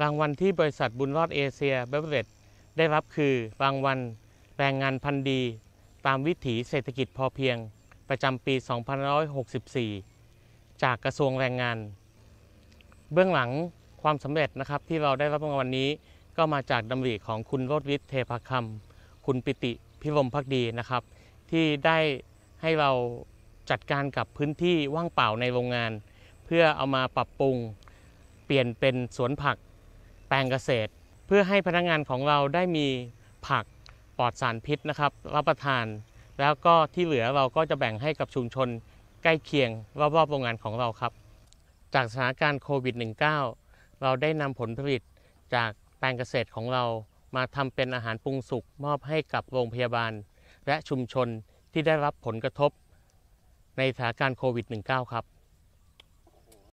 รางวัลที่บริษัทบุญรอดเอเชียเบเวอเรดได้รับคือ รางวัลแรงงานพันดีตามวิถีเศรษฐกิจพอเพียงประจำปี2564 จากกระทรวงแรงงาน เบื้องหลังความสำเร็จนะครับที่เราได้รับรางวัลนี้ก็มาจากดำริของคุณโรดวิทย์เทพคำคุณปิติพิรมพักดีนะครับ ที่ได้ให้เราจัดการกับพื้นที่ว่างเปล่าในโรงงาน เพื่อเอามาปรับปรุง เปลี่ยนเป็นสวนผักแปลงเกษตรเพื่อให้พนักงานของเราได้มีผักปลอดสารพิษนะครับ รับประทาน แล้วก็ที่เหลือเราก็จะแบ่งให้กับชุมชนใกล้เคียงรอบๆโรงงานของเราครับจากสถานการณ์โควิด -19 เราได้นำผลผลิตจากแปลงเกษตรของเรามาทำเป็นอาหารปรุงสุกมอบให้กับโรงพยาบาลและชุมชนที่ได้รับผลกระทบในสถานการณ์โควิด -19 ครับ